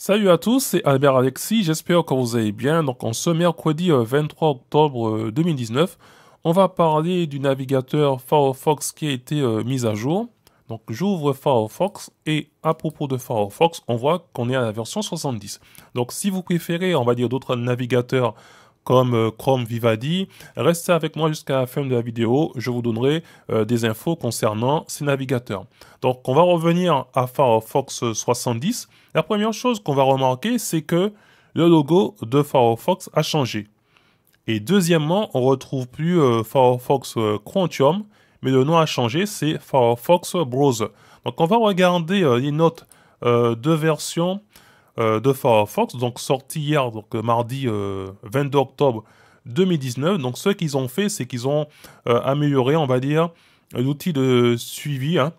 Salut à tous, c'est Albert Alexis, j'espère que vous allez bien. Donc en ce mercredi 23 euh, octobre 2019, euh, on va parler du navigateur Firefox qui a été euh, mis à jour. Donc j'ouvre Firefox et à propos de Firefox, on voit qu'on est à la version 70. Donc si vous préférez, on va dire d'autres navigateurs comme euh, Chrome Vivadi. Restez avec moi jusqu'à la fin de la vidéo, je vous donnerai euh, des infos concernant ces navigateurs. Donc on va revenir à Firefox 70. La première chose qu'on va remarquer, c'est que le logo de Firefox a changé. Et deuxièmement, on retrouve plus euh, Firefox Quantium, mais le nom a changé, c'est Firefox Browser. Donc on va regarder les notes de version euh, de Firefox, donc sorti hier, donc euh, mardi 22 euh, octobre 2019. Donc ce qu'ils ont fait, c'est qu'ils ont amélioré, on va dire, l'outil de suivi, hein,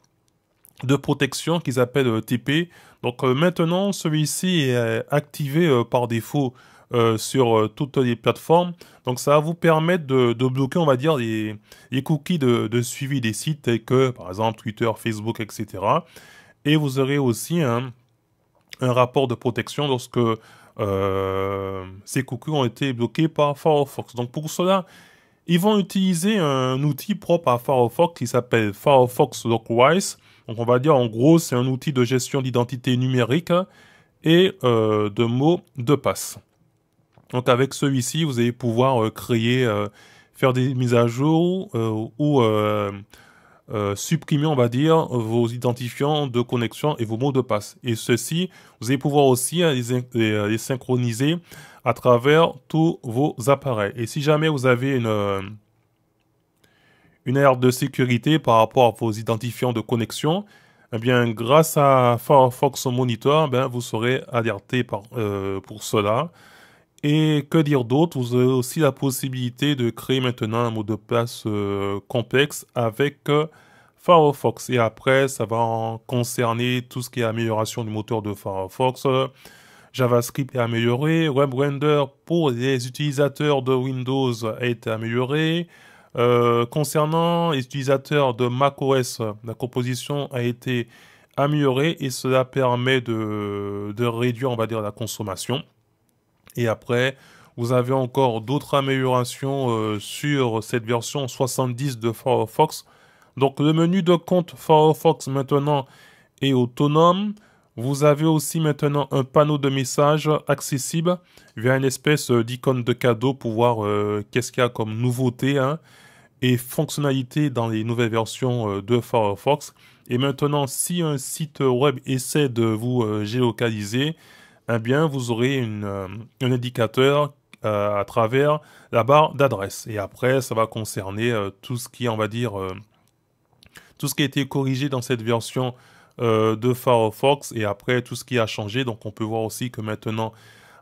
de protection qu'ils appellent TP. Donc maintenant, celui-ci est activé par défaut sur toutes les plateformes. Donc ça va vous permettre de, bloquer, on va dire, les, cookies de, suivi des sites que, par exemple, Twitter, Facebook, etc. Et vous aurez aussi hein, un rapport de protection lorsque euh, ces cookies ont été bloqués par Firefox. Donc pour cela, ils vont utiliser un outil propre à Firefox qui s'appelle Firefox Lockwise. Donc on va dire en gros, c'est un outil de gestion d'identité numérique et euh, de mots de passe. Donc avec celui-ci, vous allez pouvoir euh, créer, faire des mises à jour ou euh, supprimer, on va dire, vos identifiants de connexion et vos mots de passe. Et ceci, vous allez pouvoir aussi les, euh, synchroniser à travers tous vos appareils. Et si jamais vous avez une, euh, une de sécurité par rapport à vos identifiants de connexion, eh bien, grâce à Firefox Monitor, eh vous serez alerté pour cela. Et que dire d'autre Vous avez aussi la possibilité de créer maintenant un mot de passe euh, complexe avec euh, Firefox. Et après, ça va concerner tout ce qui est amélioration du moteur de Firefox, euh, JavaScript est amélioré, WebRender pour les utilisateurs de Windows a été amélioré. concernant les utilisateurs de macOS, la composition a été améliorée et cela permet de, de réduire, on va dire, la consommation. Et après, vous avez encore d'autres améliorations euh, sur cette version 70 de Firefox. Donc le menu de compte Firefox maintenant est autonome. Vous avez aussi maintenant un panneau de messages accessible via une espèce euh, d'icône de cadeau pour voir euh, qu'est-ce qu'il y a comme nouveauté hein, et fonctionnalité dans les nouvelles versions de Firefox. Et maintenant, si un site web essaie de vous géolocaliser, eh bien, vous aurez euh, un indicateur euh, à travers la barre d'adresse. Et après, ça va concerner euh, tout ce qui, on va dire, tout ce qui a été corrigé dans cette version de Firefox et après tout ce qui a changé. Donc, on peut voir aussi que maintenant,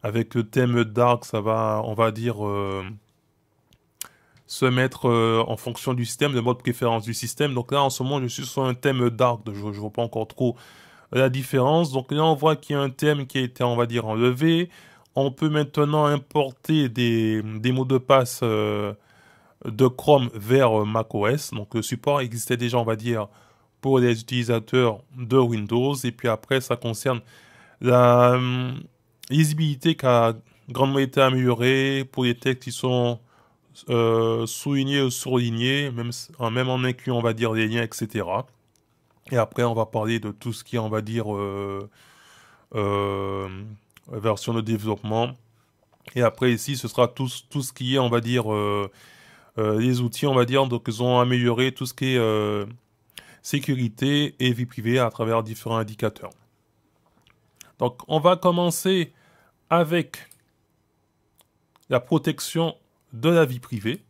avec le thème Dark, ça va, on va dire se mettre en fonction du système, de mode préférence du système. Donc là, en ce moment, je suis sur un thème dark. Je ne vois pas encore trop la différence. Donc là, on voit qu'il y a un thème qui a été, on va dire, enlevé. On peut maintenant importer des, mots de passe euh, de Chrome vers euh, macOS. Donc le support existait déjà, on va dire, pour les utilisateurs de Windows. Et puis après, ça concerne la euh, lisibilité qui a grandement été améliorée pour les textes qui sont soulignés ou surlignés, même, même en incluant, on va dire, les liens, etc. Et après, on va parler de tout ce qui est, on va dire, euh, euh, version de développement. Et après, ici, ce sera tout, tout ce qui est, on va dire, euh, les outils, on va dire, donc ils ont amélioré tout ce qui est sécurité et vie privée à travers différents indicateurs. Donc, on va commencer avec la protection de la vie privée.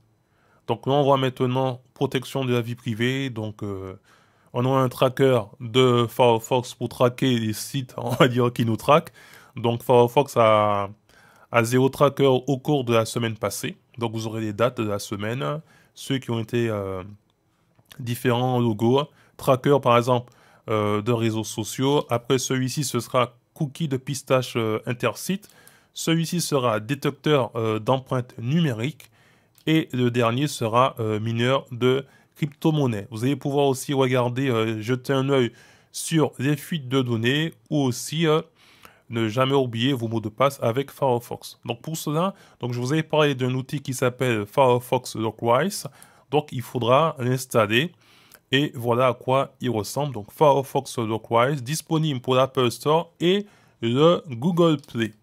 Donc, là, on voit maintenant protection de la vie privée, donc on a un tracker de Firefox pour traquer les sites, on va dire, qui nous traquent. Donc Firefox a, zéro tracker au cours de la semaine passée. Donc vous aurez les dates de la semaine, ceux qui ont été euh, différents logos. Tracker, par exemple, euh, de réseaux sociaux. Après celui-ci, ce sera cookie de pistache inter euh, intersite. Celui-ci sera détecteur d'empreintes numériques. Et le dernier sera mineur de crypto Vous allez pouvoir aussi regarder, euh, jeter un œil sur les fuites de données ou aussi euh, ne jamais oublier vos mots de passe avec Firefox. Donc pour cela, donc je vous ai parlé d'un outil qui s'appelle Firefox Lockwise. Donc il faudra l'installer. Et voilà à quoi il ressemble. Donc Firefox Lockwise disponible pour l'Apple Store et le Google Play.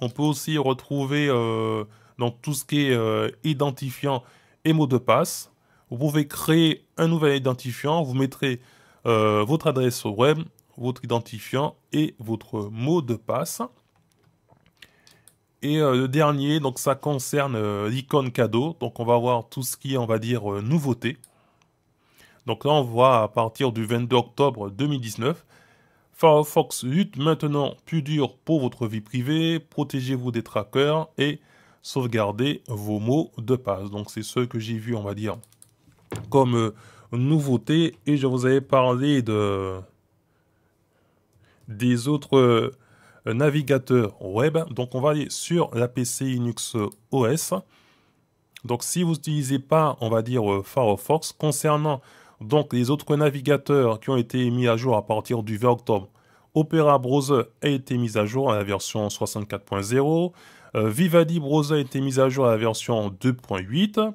On peut aussi retrouver euh, tout ce qui est identifiant et mots de passe. Vous pouvez créer un nouvel identifiant, vous mettrez euh, votre adresse web, votre identifiant et votre mot de passe. Et euh, le dernier, donc ça concerne euh, l'icône cadeau. Donc on va voir tout ce qui est, on va dire, nouveauté. Donc là, on voit à partir du 22 octobre 2019, Firefox lutte maintenant plus dur pour votre vie privée, protégez-vous des trackers et sauvegardez vos mots de passe. Donc c'est ce que j'ai vu, on va dire, comme euh, nouveauté et je vous avais parlé de des autres euh, navigateurs web. Donc on va aller sur la PC Linux euh, OS. Donc si vous n'utilisez pas, on va dire Firefox, concernant donc les autres navigateurs qui ont été mis à jour à partir du 20 octobre, Opera Browser a été mis à jour à la version 64.0, Vivadi Browser a été mis à jour à la version 2.8.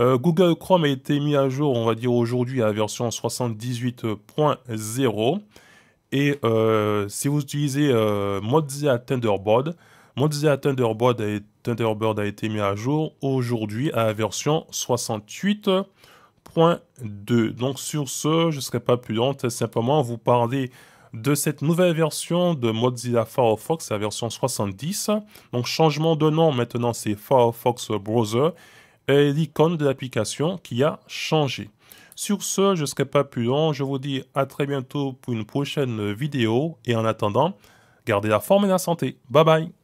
Euh, Google Chrome a été mis à jour, on va dire aujourd'hui, à la version 78.0. Et euh, si vous utilisez euh, Mozilla Thunderbird, Mozilla Thunderbird a, a été mis à jour aujourd'hui à la version 68.2. Donc sur ce, je ne serai pas plus long. simplement vous parler de cette nouvelle version de Mozilla Firefox, la version 70. Donc changement de nom, maintenant c'est Firefox Browser et l'icône de l'application qui a changé. Sur ce, je ne serai pas plus long. Je vous dis à très bientôt pour une prochaine vidéo. Et en attendant, gardez la forme et la santé. Bye bye